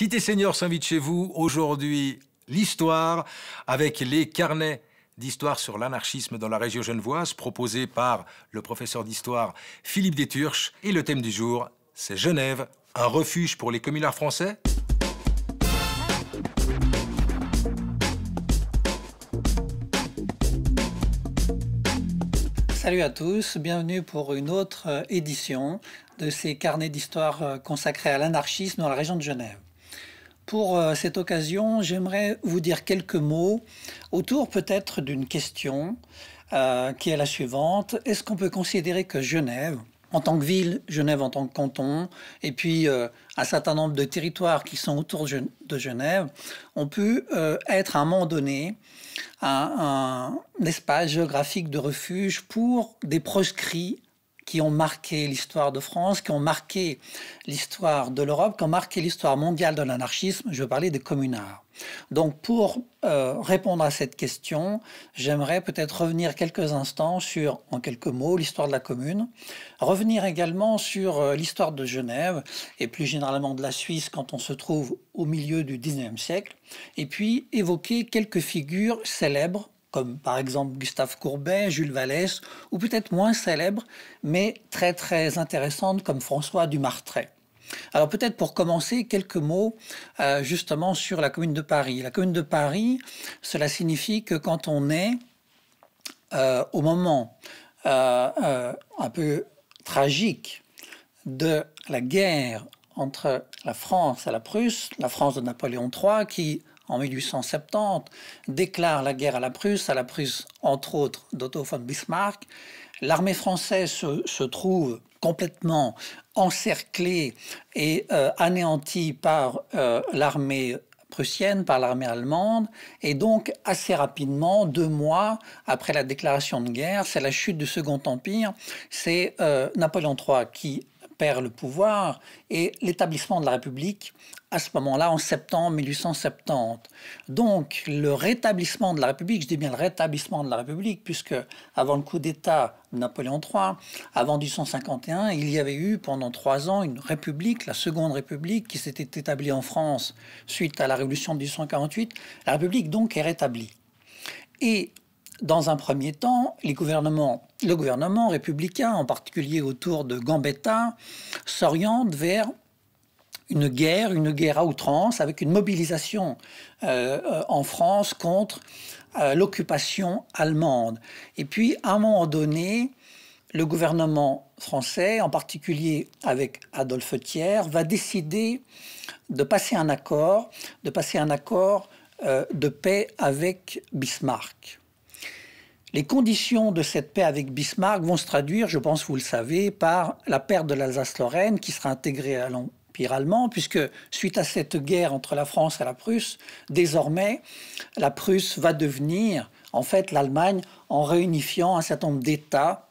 Cité saint s'invite chez vous aujourd'hui l'histoire avec les carnets d'histoire sur l'anarchisme dans la région genevoise proposés par le professeur d'histoire Philippe Deturche et le thème du jour c'est Genève, un refuge pour les communards français Salut à tous, bienvenue pour une autre euh, édition de ces carnets d'histoire euh, consacrés à l'anarchisme dans la région de Genève. Pour euh, cette occasion, j'aimerais vous dire quelques mots autour peut-être d'une question euh, qui est la suivante. Est-ce qu'on peut considérer que Genève, en tant que ville, Genève en tant que canton, et puis euh, un certain nombre de territoires qui sont autour de Genève, ont pu être à un moment donné à un, espace géographique de refuge pour des proscrits qui ont marqué l'histoire de France, qui ont marqué l'histoire de l'Europe, qui ont marqué l'histoire mondiale de l'anarchisme. Je veux parler des communards. Donc pour euh, répondre à cette question, j'aimerais peut-être revenir quelques instants sur, en quelques mots, l'histoire de la commune, revenir également sur euh, l'histoire de Genève et plus généralement de la Suisse quand on se trouve au milieu du 19e siècle, et puis évoquer quelques figures célèbres comme par exemple Gustave Courbet, Jules Vallès, ou peut-être moins célèbres, mais très très intéressantes comme François Dumartret. Alors peut-être pour commencer, quelques mots euh, justement sur la Commune de Paris. La Commune de Paris, cela signifie que quand on est euh, au moment euh, un peu tragique de la guerre entre la France et la Prusse, la France de Napoléon III, qui en 1870, déclare la guerre à la Prusse, à la Prusse entre autres d'Otto von Bismarck. L'armée française se, se, trouve complètement encerclée et euh, anéantie par euh, l'armée prussienne, par l'armée allemande, et donc assez rapidement, deux mois après la déclaration de guerre, c'est la chute du Second Empire, c'est euh, Napoléon III qui perd le pouvoir et l'établissement de la République à ce moment-là, en septembre 1870. Donc, le rétablissement de la République, je dis bien le rétablissement de la République, puisque avant le coup d'État de Napoléon III, avant 1851, il y avait eu pendant trois ans une République, la Seconde République, qui s'était établie en France suite à la Révolution de 1848. La République, donc, est rétablie. Et dans un premier temps, les le gouvernement républicain, en particulier autour de Gambetta, s'oriente vers une guerre, une guerre à outrance, avec une mobilisation euh, euh, en France contre euh, l'occupation allemande. Et puis, à un moment donné, le gouvernement français, en particulier avec Adolphe Thiers, va décider de passer un accord, de passer un accord de paix avec Bismarck. Les conditions de cette paix avec Bismarck vont se traduire, je pense vous le savez, par la perte de l'Alsace-Lorraine qui sera intégrée à l'Empire allemand, puisque suite à cette guerre entre la France et la Prusse, désormais, la Prusse va devenir en fait l'Allemagne en réunifiant un certain nombre d'États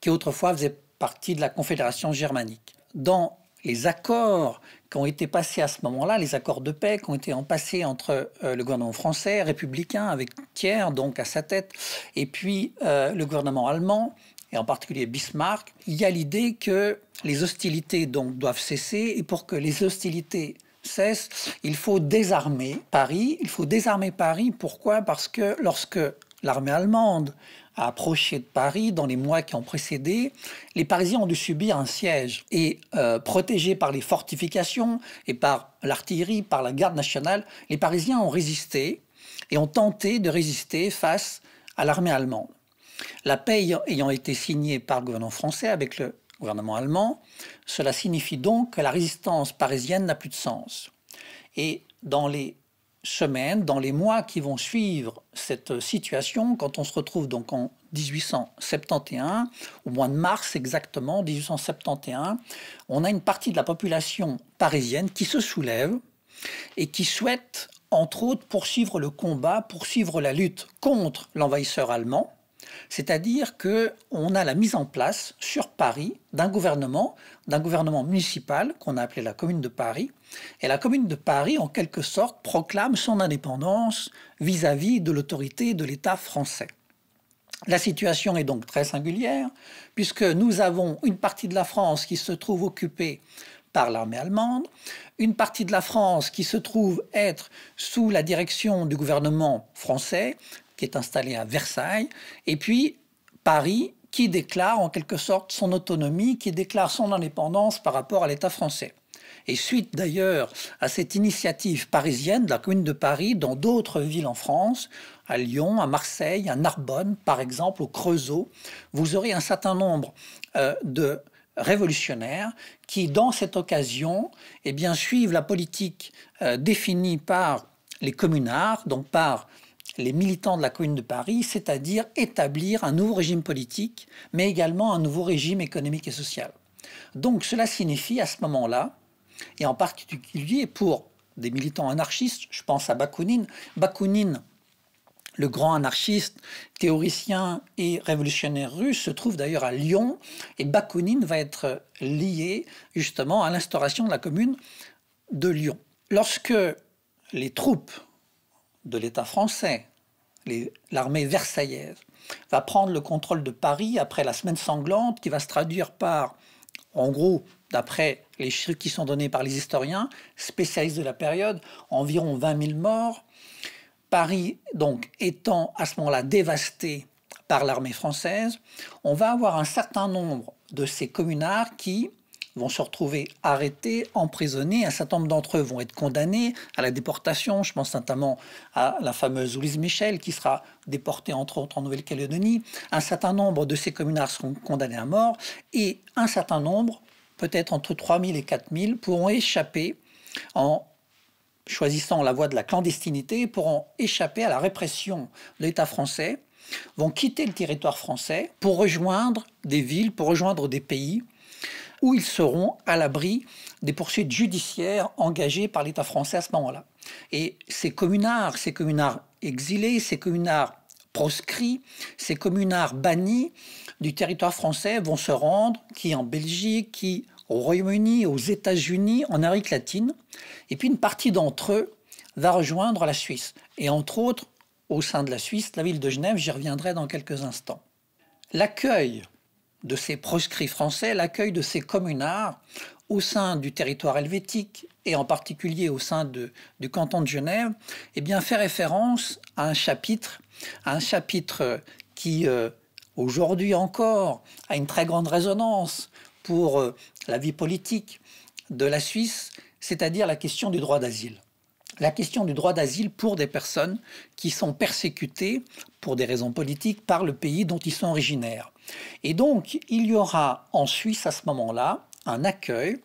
qui autrefois faisaient partie de la Confédération germanique. Dans les accords qui ont été passés à ce moment-là, les accords de paix qui ont été en passés entre euh, le gouvernement français, républicain, avec Thiers donc à sa tête, et puis euh, le gouvernement allemand, et en particulier Bismarck, il y a l'idée que les hostilités donc doivent cesser, et pour que les hostilités cessent, il faut désarmer Paris. Il faut désarmer Paris, pourquoi Parce que lorsque l'armée allemande approché de Paris dans les mois qui ont précédé, les Parisiens ont dû subir un siège. Et euh, protégés par les fortifications et par l'artillerie, par la garde nationale, les Parisiens ont résisté et ont tenté de résister face à l'armée allemande. La paix ayant été signée par le gouvernement français avec le gouvernement allemand, cela signifie donc que la résistance parisienne n'a plus de sens. Et dans les semaines, dans les mois qui vont suivre cette situation, quand on se retrouve donc en 1871, au mois de mars exactement, 1871, on a une partie de la population parisienne qui se soulève et qui souhaite, entre autres, poursuivre le combat, poursuivre la lutte contre l'envahisseur allemand. C'est-à-dire que on a la mise en place sur Paris d'un gouvernement, d'un gouvernement municipal qu'on a appelé la Commune de Paris, et la Commune de Paris, en quelque sorte, proclame son indépendance vis-à-vis de l'autorité de l'État français. La situation est donc très singulière, puisque nous avons une partie de la France qui se trouve occupée par l'armée allemande, une partie de la France qui se trouve être sous la direction du gouvernement français, qui est installé à Versailles, et puis Paris qui déclare en quelque sorte son autonomie, qui déclare son indépendance par rapport à l'État français et suite d'ailleurs à cette initiative parisienne de la Commune de Paris dans d'autres villes en France, à Lyon, à Marseille, à Narbonne, par exemple, au Creusot, vous aurez un certain nombre euh, de révolutionnaires qui, dans cette occasion, eh bien, suivent la politique euh, définie par les communards, donc par les militants de la Commune de Paris, c'est-à-dire établir un nouveau régime politique, mais également un nouveau régime économique et social. Donc cela signifie à ce moment-là et en particulier pour des militants anarchistes, je pense à Bakounine. Bakounine, le grand anarchiste, théoricien et révolutionnaire russe, se trouve d'ailleurs à Lyon, et Bakounine va être lié justement à l'instauration de la commune de Lyon. Lorsque les troupes de l'État français, l'armée versaillaise, va prendre le contrôle de Paris après la semaine sanglante, qui va se traduire par, en gros, d'après les chiffres qui sont donnés par les historiens, spécialistes de la période, environ 20 000 morts. Paris, donc, étant à ce moment-là dévasté par l'armée française, on va avoir un certain nombre de ces communards qui vont se retrouver arrêtés, emprisonnés. Un certain nombre d'entre eux vont être condamnés à la déportation. Je pense notamment à la fameuse Louise Michel, qui sera déportée entre autres en Nouvelle-Calédonie. Un certain nombre de ces communards seront condamnés à mort et un certain nombre peut-être entre 3000 et 4000, pourront échapper en choisissant la voie de la clandestinité, pourront échapper à la répression de l'État français, vont quitter le territoire français pour rejoindre des villes, pour rejoindre des pays où ils seront à l'abri des poursuites judiciaires engagées par l'État français à ce moment-là. Et ces communards, ces communards exilés, ces communards proscrits, ces communards bannis du territoire français vont se rendre, qui en Belgique, qui au Royaume-Uni, aux États-Unis, en Amérique latine, et puis une partie d'entre eux va rejoindre la Suisse, et entre autres, au sein de la Suisse, la ville de Genève, j'y reviendrai dans quelques instants. L'accueil de ces proscrits français, l'accueil de ces communards au sein du territoire helvétique, et en particulier au sein du canton de Genève, eh bien, fait référence à un chapitre, un chapitre qui, euh, aujourd'hui encore, a une très grande résonance pour euh, la vie politique de la Suisse, c'est-à-dire la question du droit d'asile. La question du droit d'asile pour des personnes qui sont persécutées pour des raisons politiques par le pays dont ils sont originaires. Et donc, il y aura en Suisse à ce moment-là un accueil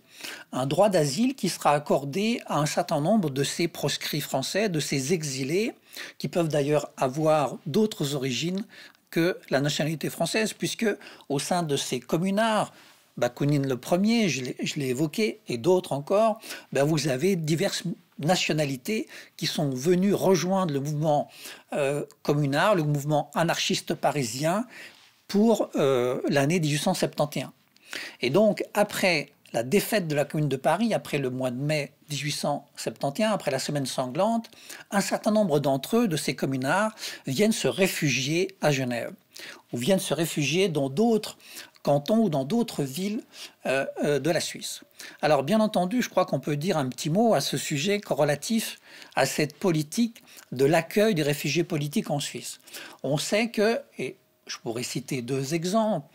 un droit d'asile qui sera accordé à un certain nombre de ces proscrits français, de ces exilés, qui peuvent d'ailleurs avoir d'autres origines que la nationalité française, puisque au sein de ces communards, Bakounine le premier, je l'ai évoqué, et d'autres encore, ben vous avez diverses nationalités qui sont venues rejoindre le mouvement euh, communard, le mouvement anarchiste parisien, pour euh, l'année 1871. Et donc, après la défaite de la Commune de Paris après le mois de mai 1871, après la Semaine sanglante, un certain nombre d'entre eux, de ces communards, viennent se réfugier à Genève, ou viennent se réfugier dans d'autres cantons ou dans d'autres villes euh, euh, de la Suisse. Alors bien entendu, je crois qu'on peut dire un petit mot à ce sujet corrélatif à cette politique de l'accueil des réfugiés politiques en Suisse. On sait que, et je pourrais citer deux exemples,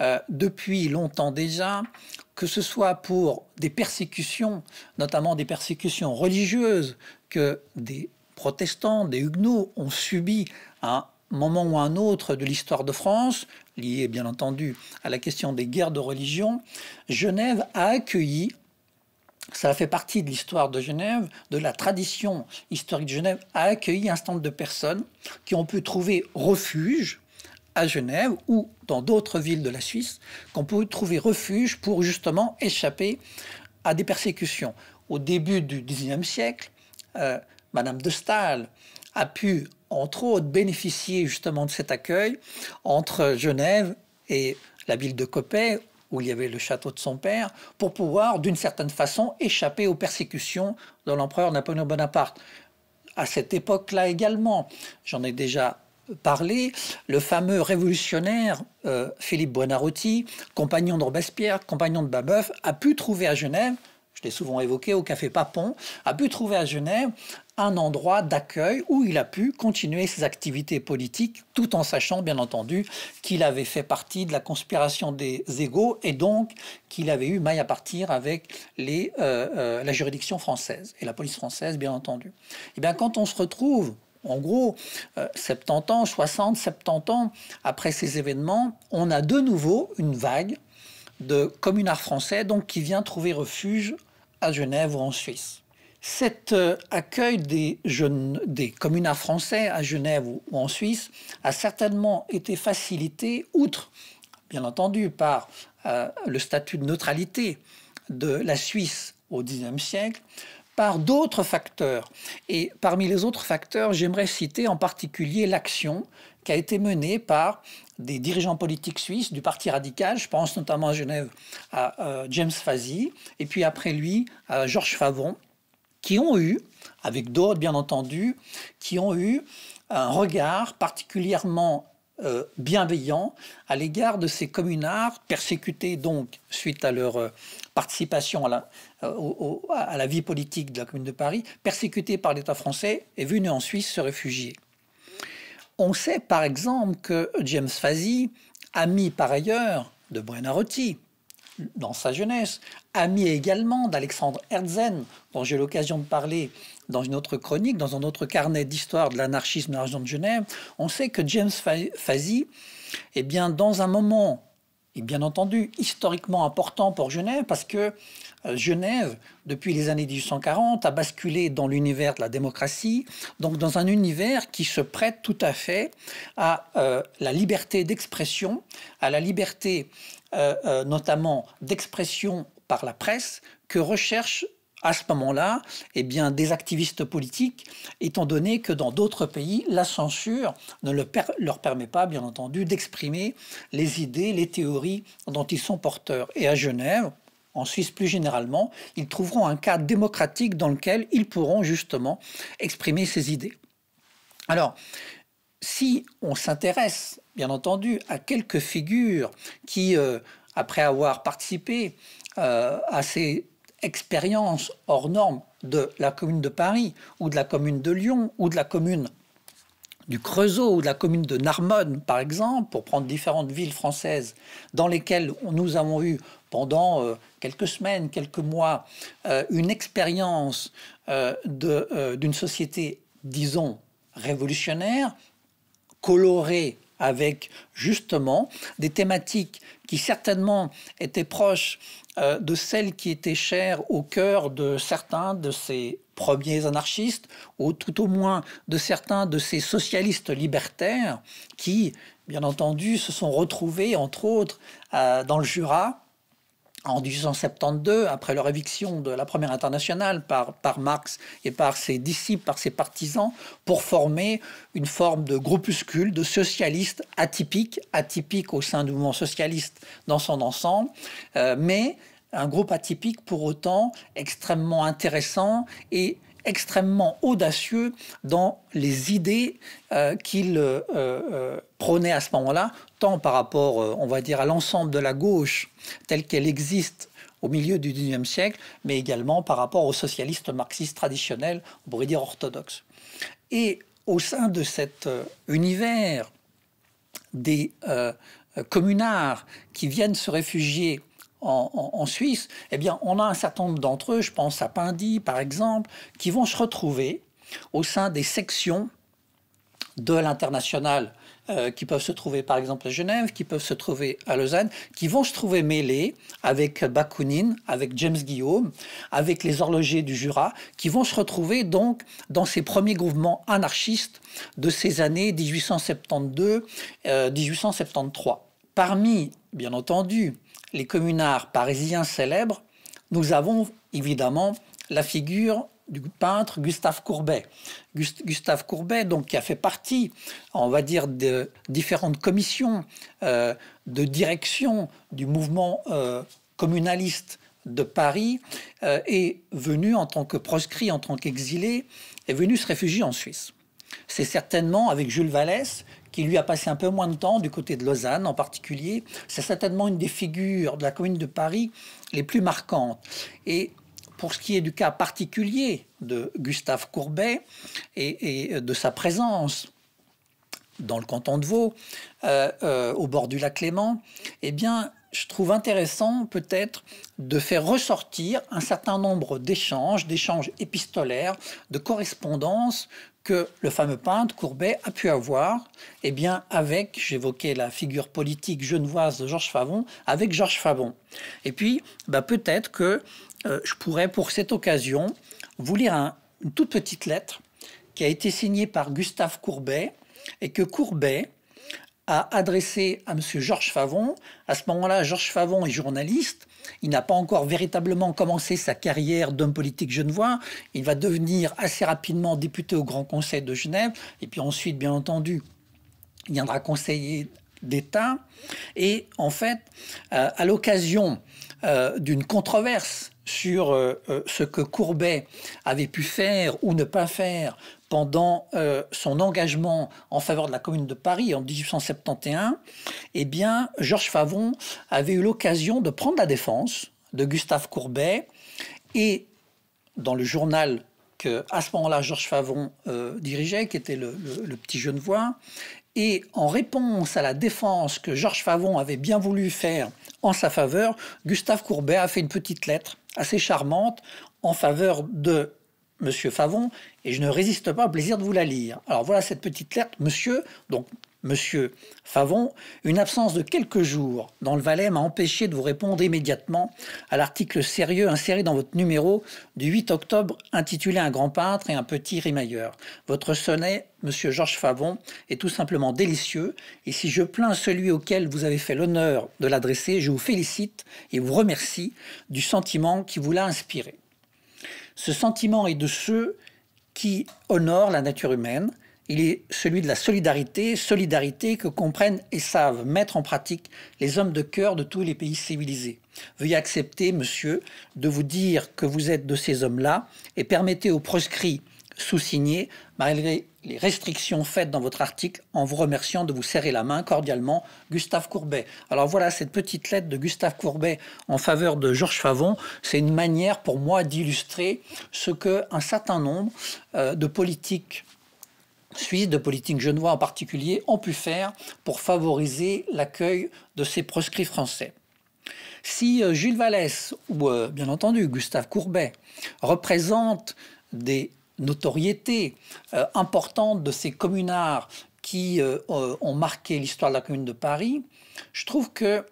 euh, depuis longtemps déjà, que ce soit pour des persécutions, notamment des persécutions religieuses que des protestants, des huguenots ont subi à un moment ou à un autre de l'histoire de France, liée bien entendu à la question des guerres de religion, Genève a accueilli ça fait partie de l'histoire de Genève, de la tradition historique de Genève, a accueilli un certain nombre de personnes qui ont pu trouver refuge à Genève ou dans d'autres villes de la Suisse, qu'on pouvait trouver refuge pour justement échapper à des persécutions. Au début du XIXe siècle, euh, Madame de stahl a pu, entre autres, bénéficier justement de cet accueil entre Genève et la ville de Coppet, où il y avait le château de son père, pour pouvoir, d'une certaine façon, échapper aux persécutions de l'empereur Napoléon Bonaparte. À cette époque-là également, j'en ai déjà parler le fameux révolutionnaire euh, Philippe Buonarroti, compagnon de Robespierre, compagnon de Babeuf, a pu trouver à Genève, je l'ai souvent évoqué au Café Papon, a pu trouver à Genève un endroit d'accueil où il a pu continuer ses activités politiques, tout en sachant bien entendu qu'il avait fait partie de la conspiration des égaux et donc qu'il avait eu maille à partir avec les, euh, euh, la juridiction française et la police française bien entendu. Et eh bien quand on se retrouve en gros, 70 euh, ans, 60, 70 ans après ces événements, on a de nouveau une vague de communards français donc, qui vient trouver refuge à Genève ou en Suisse. Cet euh, accueil des, jeunes, communards français à Genève ou, en Suisse a certainement été facilité, outre, bien entendu, par euh, le statut de neutralité de la Suisse au XIXe siècle, par d'autres facteurs. Et parmi les autres facteurs, j'aimerais citer en particulier l'action qui a été menée par des dirigeants politiques suisses du Parti radical. Je pense notamment à Genève à euh, James Fazi et puis après lui à Georges Favon, qui ont eu, avec d'autres bien entendu, qui ont eu un regard particulièrement euh, bienveillant à l'égard de ces communards persécutés donc suite à leur euh, participation euh, à la, vie politique de la Commune de Paris, persécutés par l'État français et venus en Suisse se réfugier. On sait par exemple que James Fazi, ami par ailleurs de Buenarotti dans sa jeunesse, ami également d'Alexandre Herzen, dont j'ai l'occasion de parler dans une autre chronique, dans un autre carnet d'histoire de l'anarchisme de la région de Genève, on sait que James Fazi, est bien, dans un moment, et bien entendu, historiquement important pour Genève, parce que euh, Genève, depuis les années 1840, a basculé dans l'univers de la démocratie, donc dans un univers qui se prête tout à fait à euh, la liberté d'expression, à la liberté euh, notamment d'expression par la presse que recherche à ce moment-là, eh bien, des activistes politiques, étant donné que dans d'autres pays, la censure ne leur permet pas, bien entendu, d'exprimer les idées, les théories dont ils sont porteurs. Et à Genève, en Suisse plus généralement, ils trouveront un cadre démocratique dans lequel ils pourront justement exprimer ces idées. Alors, si on s'intéresse, bien entendu, à quelques figures qui, euh, après avoir participé euh, à ces expérience hors norme de la commune de Paris ou de la commune de Lyon ou de la commune du Creusot ou de la commune de Narmonne, par exemple, pour prendre différentes villes françaises dans lesquelles nous avons eu pendant euh, quelques semaines, quelques mois, euh, une expérience euh, d'une société, disons, révolutionnaire, colorée avec justement des thématiques qui certainement étaient proches euh, de celles qui étaient chères au cœur de certains de ces premiers anarchistes, ou tout au moins de certains de ces socialistes libertaires qui, bien entendu, se sont retrouvés, entre autres, euh, dans le Jura, en 1872, après leur éviction de la Première Internationale par, Marx et par ses disciples, par ses partisans, pour former une forme de groupuscule de socialistes atypiques, atypiques au sein du mouvement socialiste dans son ensemble, euh, mais un groupe atypique pour autant extrêmement intéressant et extrêmement audacieux dans les idées euh, qu'il prenait euh, euh, prônait à ce moment-là, tant par rapport, on va dire, à l'ensemble de la gauche telle qu'elle existe au milieu du XIXe siècle, mais également par rapport aux socialistes marxistes traditionnels, on pourrait dire orthodoxes. Et au sein de cet univers des communards qui viennent se réfugier en, Suisse, eh bien, on a un certain nombre d'entre eux, je pense à Pindy par exemple, qui vont se retrouver au sein des sections de l'international euh, qui peuvent se trouver par exemple à Genève, qui peuvent se trouver à Lausanne, qui vont se trouver mêlés avec Bakounine, avec James Guillaume, avec les horlogers du Jura, qui vont se retrouver donc dans ces premiers mouvements anarchistes de ces années 1872-1873. Euh, Parmi, bien entendu, les communards parisiens célèbres, nous avons évidemment la figure du peintre Gustave Courbet. Gustave Courbet, donc, qui a fait partie, on va dire, de différentes commissions euh, de direction du mouvement euh, communaliste de Paris, euh, est venu en tant que proscrit, en tant qu'exilé, est venu se réfugier en Suisse c'est certainement avec Jules Vallès, qui lui a passé un peu moins de temps du côté de Lausanne en particulier, c'est certainement une des figures de la commune de Paris les plus marquantes. Et pour ce qui est du cas particulier de Gustave Courbet et, de sa présence dans le canton de Vaud, euh, euh, au bord du lac Léman, eh bien, je trouve intéressant peut-être de faire ressortir un certain nombre d'échanges, d'échanges épistolaires, de correspondances que le fameux peintre Courbet a pu avoir, et eh bien, avec, j'évoquais la figure politique genevoise de Georges Favon, avec Georges Favon. Et puis, bah, peut-être que euh, je pourrais, pour cette occasion, vous lire une toute petite lettre qui a été signée par Gustave Courbet et que Courbet a adressée à M. Georges Favon. À ce moment-là, Georges Favon est journaliste il n'a pas encore véritablement commencé sa carrière d'homme politique genevois. Il va devenir assez rapidement député au Grand Conseil de Genève. Et puis ensuite, bien entendu, il viendra conseiller d'État. Et en fait, euh, à l'occasion euh, d'une controverse sur euh, ce que Courbet avait pu faire ou ne pas faire pendant euh, son engagement en faveur de la Commune de Paris en 1871, eh bien, Georges Favon avait eu l'occasion de prendre la défense de Gustave Courbet et dans le journal que à ce moment-là Georges Favon euh, dirigeait, qui était le, le petit Genevois, et en réponse à la défense que Georges Favon avait bien voulu faire en sa faveur, Gustave Courbet a fait une petite lettre assez charmante en faveur de Monsieur Favon, et je ne résiste pas au plaisir de vous la lire. Alors voilà cette petite lettre, Monsieur, donc Monsieur Favon, une absence de quelques jours dans le Valais m'a empêché de vous répondre immédiatement à l'article sérieux inséré dans votre numéro du 8 octobre intitulé Un grand peintre et un petit rimailleur. Votre sonnet, Monsieur Georges Favon, est tout simplement délicieux et si je plains celui auquel vous avez fait l'honneur de l'adresser, je vous félicite et vous remercie du sentiment qui vous l'a inspiré. Ce sentiment est de ceux qui honorent la nature humaine. Il est celui de la solidarité, solidarité que comprennent et savent mettre en pratique les hommes de cœur de tous les pays civilisés. Veuillez accepter, monsieur, de vous dire que vous êtes de ces hommes-là et permettez aux proscrits sous-signés, malgré les restrictions faites dans votre article en vous remerciant de vous serrer la main cordialement, Gustave Courbet. Alors voilà cette petite lettre de Gustave Courbet en faveur de Georges Favon. C'est une manière pour moi d'illustrer ce que un certain nombre euh, de politiques suisses, de politiques genevois en particulier, ont pu faire pour favoriser l'accueil de ces proscrits français. Si euh, Jules Vallès ou euh, bien entendu Gustave Courbet représente des notoriété euh, importante de ces communards qui euh, euh, ont marqué l'histoire de la commune de Paris, je trouve que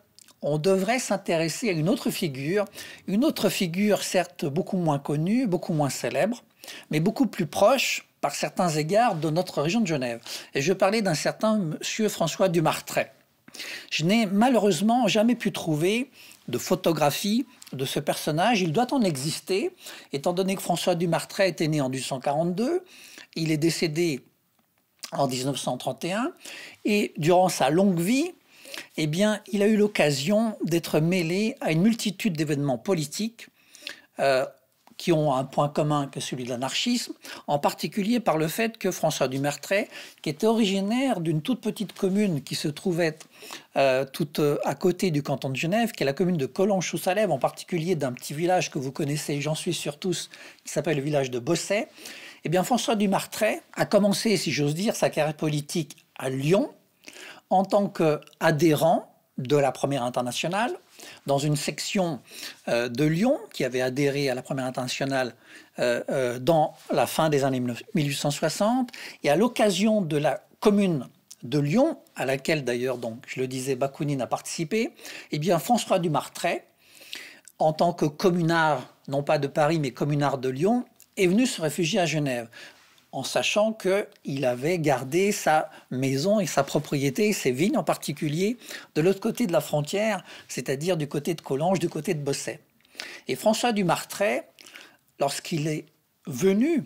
on devrait s'intéresser à une autre figure, une autre figure certes beaucoup moins connue, beaucoup moins célèbre, mais beaucoup plus proche par certains égards de notre région de Genève. Et je parlais d'un certain monsieur François Dumartret. Je n'ai malheureusement jamais pu trouver de photographie de ce personnage, il doit en exister, étant donné que François Dumartret était né en 1842, il est décédé en 1931, et durant sa longue vie, eh bien, il a eu l'occasion d'être mêlé à une multitude d'événements politiques, euh, qui ont un point commun que celui de l'anarchisme, en particulier par le fait que François Dumertret, qui était originaire d'une toute petite commune qui se trouvait euh, toute tout euh, à côté du canton de Genève, qui est la commune de Collonges-sous-Salève, en particulier d'un petit village que vous connaissez, j'en suis sûr tous, qui s'appelle le village de Bosset, eh bien François Dumertret a commencé, si j'ose dire, sa carrière politique à Lyon en tant qu'adhérent de la Première Internationale, dans une section euh, de Lyon qui avait adhéré à la Première Internationale euh, euh, dans la fin des années 1860. Et à l'occasion de la commune de Lyon, à laquelle d'ailleurs, donc, je le disais, Bakounine a participé, eh bien, François dumartrey en tant que communard, non pas de Paris, mais communard de Lyon, est venu se réfugier à Genève en sachant qu'il avait gardé sa maison et sa propriété, ses vignes en particulier, de l'autre côté de la frontière, c'est-à-dire du côté de Collanges, du côté de Bosset. Et François du lorsqu'il est venu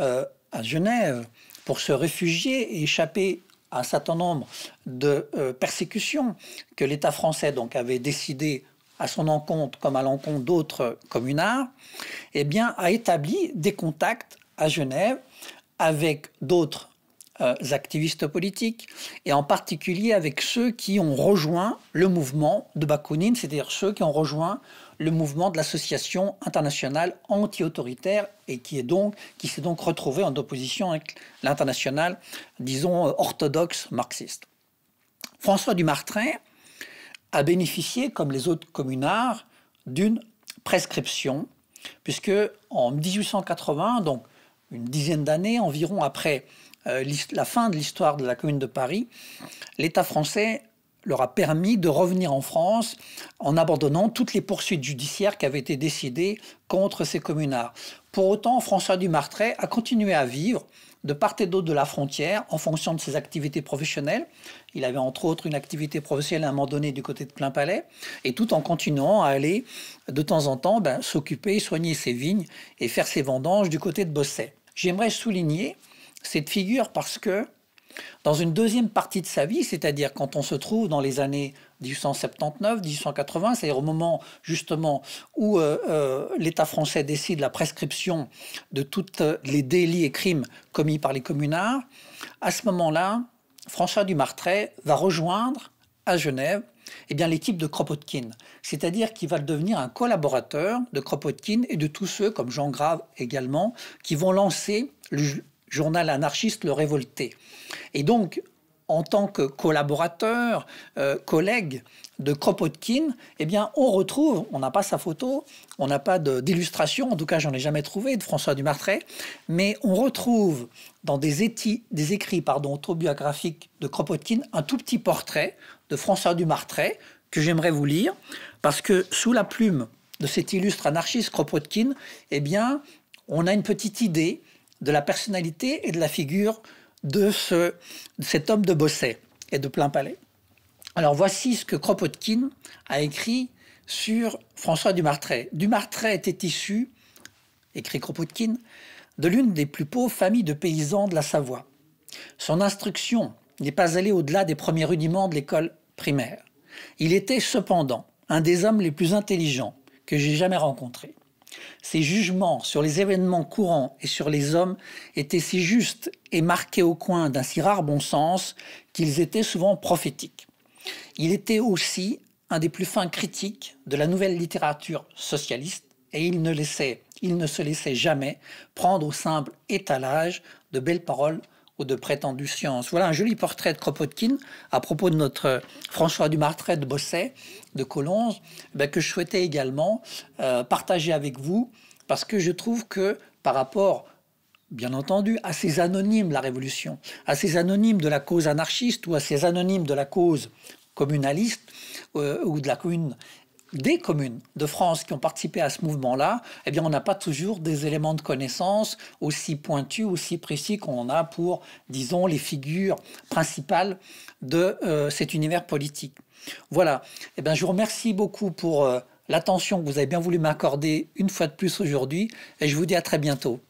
euh, à Genève pour se réfugier et échapper à un certain nombre de euh, persécutions que l'État français donc avait décidé à son encontre comme à l'encontre d'autres communards, eh bien, a établi des contacts à Genève avec d'autres euh, activistes politiques et en particulier avec ceux qui ont rejoint le mouvement de Bakounine, c'est-à-dire ceux qui ont rejoint le mouvement de l'association internationale anti-autoritaire et qui est donc qui s'est donc retrouvé en opposition avec l'international disons orthodoxe marxiste. François dumartre a bénéficié, comme les autres communards, d'une prescription, puisque en 1880, donc une dizaine d'années environ après euh, la fin de l'histoire de la Commune de Paris, l'État français leur a permis de revenir en France en abandonnant toutes les poursuites judiciaires qui avaient été décidées contre ces communards. Pour autant, François Dumartret a continué à vivre de part et d'autre de la frontière en fonction de ses activités professionnelles. Il avait entre autres une activité professionnelle à un moment donné du côté de Plainpalais et tout en continuant à aller de temps en temps ben, s'occuper, soigner ses vignes et faire ses vendanges du côté de Bosset. J'aimerais souligner cette figure parce que dans une deuxième partie de sa vie, c'est-à-dire quand on se trouve dans les années 1879, 1880, c'est-à-dire au moment justement où euh, euh, l'État français décide la prescription de tous les délits et crimes commis par les communards, à ce moment-là, François Dumartret va rejoindre à Genève eh bien, l'équipe de Kropotkin, c'est-à-dire qu'il va devenir un collaborateur de Kropotkin et de tous ceux, comme Jean Grave également, qui vont lancer le journal anarchiste Le Révolté. Et donc, en tant que collaborateur, euh, collègue de Kropotkin, eh bien, on retrouve, on n'a pas sa photo, on n'a pas d'illustration, en tout cas, j'en ai jamais trouvé, de François Dumartret, mais on retrouve dans des, des écrits pardon, autobiographiques de Kropotkin un tout petit portrait de François Dumartret que j'aimerais vous lire, parce que sous la plume de cet illustre anarchiste Kropotkin, eh bien, on a une petite idée de la personnalité et de la figure de, ce, cet homme de Bosset et de Plein Palais. Alors voici ce que Kropotkin a écrit sur François Dumartret. Dumartret était issu, écrit Kropotkin, de l'une des plus pauvres familles de paysans de la Savoie. Son instruction n'est pas allée au-delà des premiers rudiments de l'école primaire. Il était cependant un des hommes les plus intelligents que j'ai jamais rencontrés. Ses jugements sur les événements courants et sur les hommes étaient si justes et marqués au coin d'un si rare bon sens qu'ils étaient souvent prophétiques. Il était aussi un des plus fins critiques de la nouvelle littérature socialiste et il ne, laissait, il ne se laissait jamais prendre au simple étalage de belles paroles ou de prétendue science. Voilà un joli portrait de Kropotkin à propos de notre François Dumartre de Bosset, de Colons, ben, que je souhaitais également euh, partager avec vous, parce que je trouve que par rapport bien entendu, à ces anonymes la révolution, à ces anonymes de la cause anarchiste ou à ces anonymes de la cause communaliste euh, ou de la commune des communes de France qui ont participé à ce mouvement-là, eh bien, on n'a pas toujours des éléments de connaissance aussi pointus, aussi précis qu'on en a pour, disons, les figures principales de euh, cet univers politique. Voilà. Eh bien, je vous remercie beaucoup pour euh, l'attention que vous avez bien voulu m'accorder une fois de plus aujourd'hui et je vous dis à très bientôt.